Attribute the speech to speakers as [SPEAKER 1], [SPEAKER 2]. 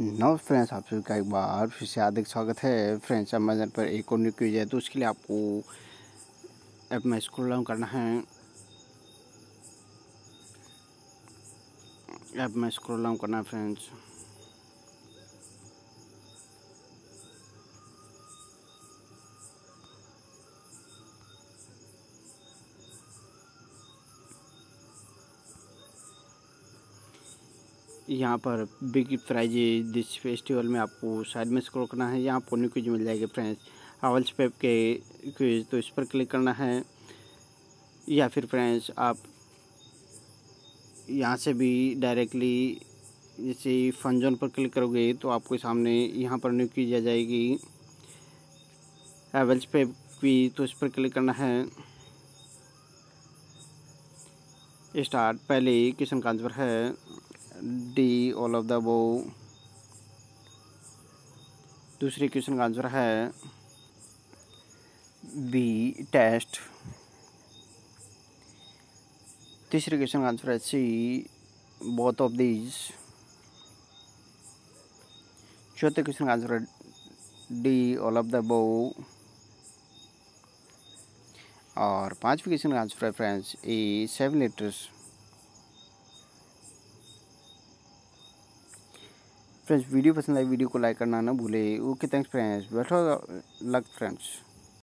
[SPEAKER 1] नौ friends आप सभी का एक बार फिर से हार्दिक स्वागत है फ्रेंड्स अमेजन पर एक और न्यू क्यूज है तो उसके लिए आपको ऐप में स्क्रॉल डाउन करना है ऐप में स्क्रॉल डाउन करना है फ्रेंड्स यहाँ पर बिग प्राइज दिस फेस्टिवल में आपको साइड में स्क्रॉल करना है यहाँ पोनी क्विज मिल जाएगी फ्रेंड्स हावल्स पेप के क्विज तो इस पर क्लिक करना है या फिर फ्रेंड्स आप यहाँ से भी डायरेक्टली जैसे फन जोन पर क्लिक करोगे तो आपके सामने यहाँ पर न्यू की जा जाएगी एवल्स पे भी तो इस पर क्लिक करना है स्टार्ट पहले किशनकांत पर है डी ऑल ऑफ द बो दूसरे क्वेश्चन का आंसर है बी टेस्ट तीसरे क्वेश्चन का आंसर है सी बोथ ऑफ दीज चौथे क्वेश्चन का आंसर है डी ऑल ऑफ द बो और पांचवें क्वेश्चन का आंसर है friends A seven letters friends video पसंद आई वीडियो को लाइक करना ना भूले ओके थैंक्स फ्रेंड्स बैठो लक uh, फ्रेंड्स